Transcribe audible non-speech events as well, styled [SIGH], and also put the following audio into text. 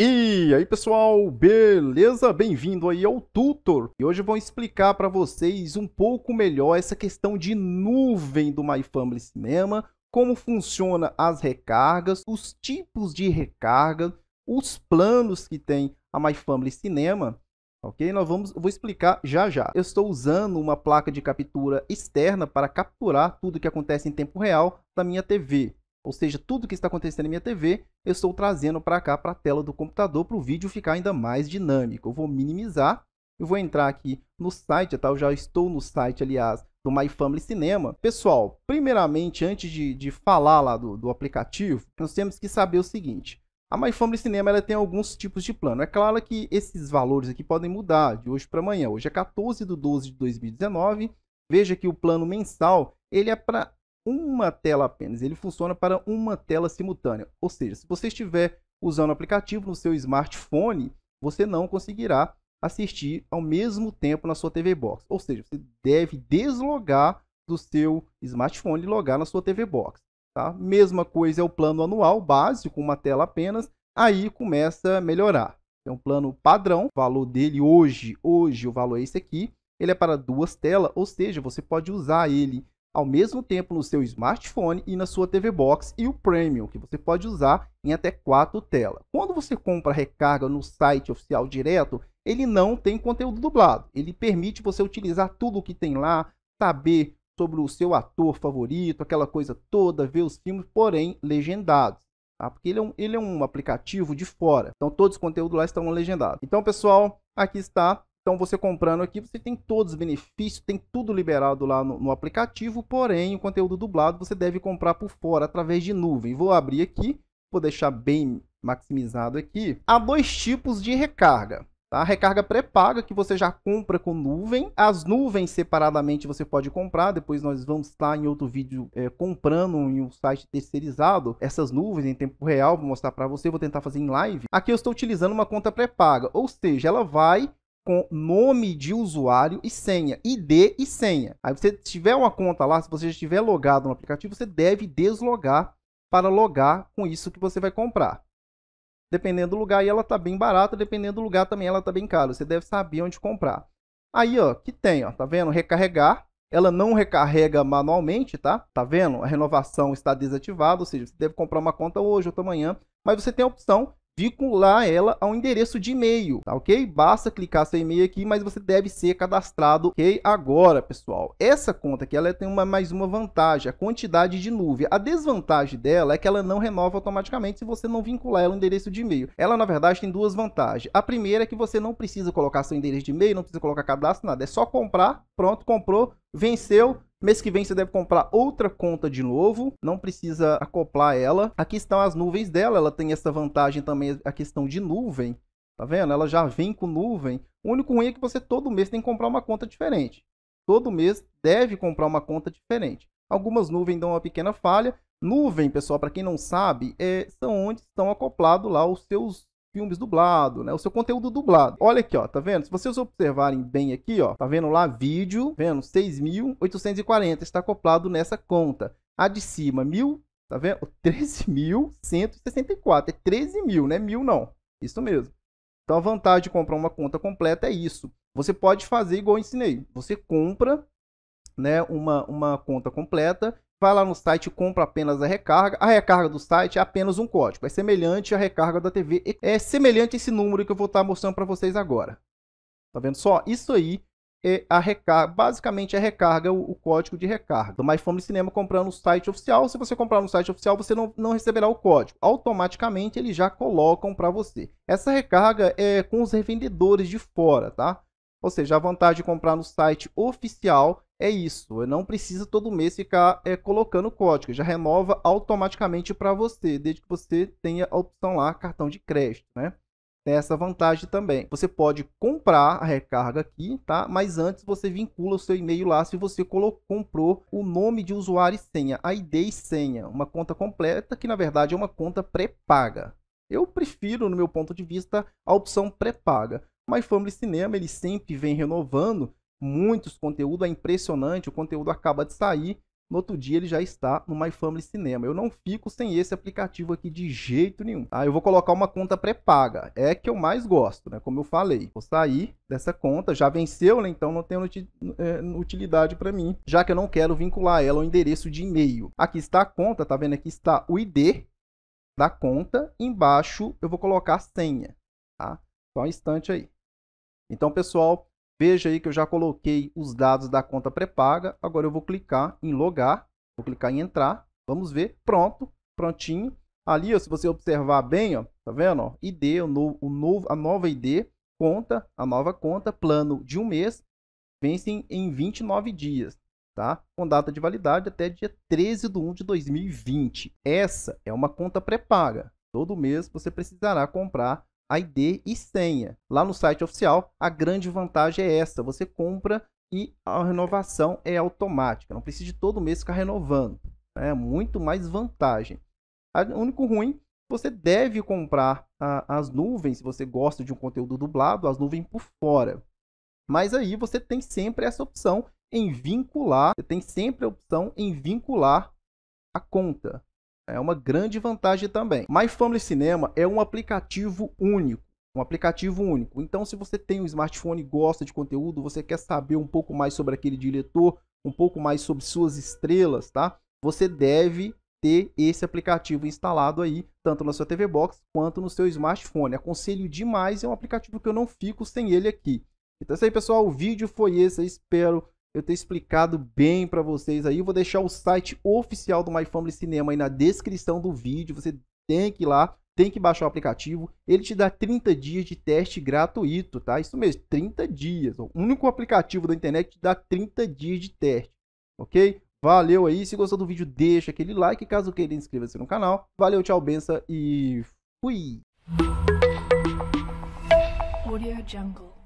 E aí pessoal, beleza? Bem-vindo aí ao Tutor. E hoje eu vou explicar para vocês um pouco melhor essa questão de nuvem do My Family Cinema, como funciona as recargas, os tipos de recarga, os planos que tem a My Family Cinema, ok? Nós vamos, vou explicar já já. Eu estou usando uma placa de captura externa para capturar tudo que acontece em tempo real da minha TV. Ou seja, tudo que está acontecendo na minha TV, eu estou trazendo para cá, para a tela do computador, para o vídeo ficar ainda mais dinâmico. Eu vou minimizar, eu vou entrar aqui no site, tá? eu já estou no site, aliás, do My Family Cinema. Pessoal, primeiramente, antes de, de falar lá do, do aplicativo, nós temos que saber o seguinte. A My Family Cinema ela tem alguns tipos de plano. É claro que esses valores aqui podem mudar de hoje para amanhã. Hoje é 14 de 12 de 2019. Veja que o plano mensal ele é para uma tela apenas. Ele funciona para uma tela simultânea. Ou seja, se você estiver usando o aplicativo no seu smartphone, você não conseguirá assistir ao mesmo tempo na sua TV Box. Ou seja, você deve deslogar do seu smartphone e logar na sua TV Box. Tá? Mesma coisa é o plano anual básico, uma tela apenas. Aí começa a melhorar. É então, um plano padrão, o valor dele hoje, hoje o valor é esse aqui. Ele é para duas telas, ou seja, você pode usar ele ao mesmo tempo no seu smartphone e na sua TV Box e o Premium, que você pode usar em até quatro telas. Quando você compra recarga no site oficial direto, ele não tem conteúdo dublado. Ele permite você utilizar tudo o que tem lá, saber sobre o seu ator favorito, aquela coisa toda, ver os filmes, porém legendados. Tá? Porque ele é, um, ele é um aplicativo de fora. Então todos os conteúdos lá estão legendados. Então, pessoal, aqui está então você comprando aqui, você tem todos os benefícios, tem tudo liberado lá no, no, aplicativo, porém o conteúdo dublado você deve comprar por fora através de nuvem. Vou abrir aqui, vou deixar bem maximizado aqui. Há dois tipos de recarga. Tá? A recarga pré-paga que você já compra com nuvem. As nuvens separadamente você pode comprar. Depois nós vamos estar em outro vídeo é, comprando em um site terceirizado essas nuvens em tempo real. Vou mostrar para você. Vou tentar fazer em live. Aqui eu estou utilizando uma conta pré-paga, ou seja, ela vai com nome de usuário e senha, ID e senha. Aí você tiver uma conta lá, se você já estiver logado no aplicativo, você deve deslogar para logar com isso que você vai comprar. Dependendo do lugar, e ela tá bem barata, dependendo do lugar também ela tá bem cara. Você deve saber onde comprar. Aí, ó, que tem, ó, tá vendo? Recarregar. Ela não recarrega manualmente, tá? Tá vendo? A renovação está desativada, ou seja, você deve comprar uma conta hoje ou amanhã, mas você tem a opção vincular ela a um endereço de e-mail, tá ok? Basta clicar seu e-mail aqui, mas você deve ser cadastrado, ok? Agora, pessoal, essa conta aqui, ela tem uma, mais uma vantagem, a quantidade de nuvem. A desvantagem dela é que ela não renova automaticamente se você não vincular ela ao endereço de e-mail. Ela, na verdade, tem duas vantagens. A primeira é que você não precisa colocar seu endereço de e-mail, não precisa colocar cadastro, nada. É só comprar, pronto, comprou, venceu, Mês que vem você deve comprar outra conta de novo, não precisa acoplar ela. Aqui estão as nuvens dela, ela tem essa vantagem também, a questão de nuvem. Tá vendo? Ela já vem com nuvem. O único ruim é que você todo mês tem que comprar uma conta diferente. Todo mês deve comprar uma conta diferente. Algumas nuvens dão uma pequena falha. Nuvem, pessoal, para quem não sabe, é, são onde estão acoplados lá os seus filmes dublados, né? O seu conteúdo dublado. Olha aqui, ó, tá vendo? Se vocês observarem bem aqui, ó, tá vendo lá vídeo, vendo? 6.840 está acoplado nessa conta. A de cima, 1.000, tá vendo? 13.164, [LAUGHS] é 13 mil, né? Mil não, isso mesmo. Então a vantagem de comprar uma conta completa é isso. Você pode fazer igual eu ensinei. Você compra né, uma, uma conta completa vai lá no site e compra apenas a recarga. A recarga do site é apenas um código, é semelhante à recarga da TV, é semelhante a esse número que eu vou estar tá mostrando para vocês agora. Tá vendo só? Isso aí é a recarga, basicamente a recarga, o, o código de recarga. Do MyFamily Cinema comprando no site oficial, se você comprar no site oficial, você não, não receberá o código. Automaticamente eles já colocam para você. Essa recarga é com os revendedores de fora, tá? Ou seja, a vantagem de comprar no site oficial é isso. Não precisa todo mês ficar é, colocando código. Já renova automaticamente para você, desde que você tenha a opção lá, cartão de crédito, né? Tem essa vantagem também. Você pode comprar a recarga aqui, tá? Mas antes você vincula o seu e-mail lá se você colocou, comprou o nome de usuário e senha, ID e senha. Uma conta completa que, na verdade, é uma conta pré-paga. Eu prefiro, no meu ponto de vista, a opção pré-paga. O MyFamily Cinema ele sempre vem renovando muitos conteúdos, é impressionante, o conteúdo acaba de sair, no outro dia ele já está no My Family Cinema. Eu não fico sem esse aplicativo aqui de jeito nenhum. Aí tá? ah, eu vou colocar uma conta pré-paga. É que eu mais gosto, né? Como eu falei. Vou sair dessa conta. Já venceu, né? Então não tem é, utilidade para mim. Já que eu não quero vincular ela ao endereço de e-mail. Aqui está a conta, tá vendo? Aqui está o ID da conta. Embaixo eu vou colocar a senha, tá? Só um instante aí. Então, pessoal, Veja aí que eu já coloquei os dados da conta pré-paga. Agora eu vou clicar em logar, vou clicar em entrar. Vamos ver, pronto, prontinho. Ali, ó, se você observar bem, ó, tá vendo? Ó, ID, o novo, o novo, a nova ID, conta, a nova conta, plano de um mês, vence em 29 dias, tá? Com data de validade até dia 13 de 1 de 2020. Essa é uma conta pré-paga. Todo mês você precisará comprar ID e senha. Lá no site oficial, a grande vantagem é essa: você compra e a renovação é automática. Não precisa de todo mês ficar renovando. Né, é muito mais vantagem. O único ruim, você deve comprar a, as nuvens, se você gosta de um conteúdo dublado, as nuvens por fora. Mas aí você tem sempre essa opção em vincular, você tem sempre a opção em vincular a conta. É uma grande vantagem também. My Family Cinema é um aplicativo único um aplicativo único. Então, se você tem um smartphone, e gosta de conteúdo, você quer saber um pouco mais sobre aquele diretor, um pouco mais sobre suas estrelas, tá? Você deve ter esse aplicativo instalado aí, tanto na sua TV Box quanto no seu smartphone. Aconselho demais, é um aplicativo que eu não fico sem ele aqui. Então é isso aí, pessoal. O vídeo foi esse. Eu espero eu ter explicado bem para vocês aí. Eu vou deixar o site oficial do My Family Cinema aí na descrição do vídeo. Você tem que ir lá, tem que baixar o aplicativo. Ele te dá 30 dias de teste gratuito, tá? Isso mesmo, 30 dias. O único aplicativo da internet te dá 30 dias de teste, ok? Valeu aí. Se gostou do vídeo, deixa aquele like. Caso queira, inscreva-se no canal. Valeu, tchau, benção e fui! Audio Jungle.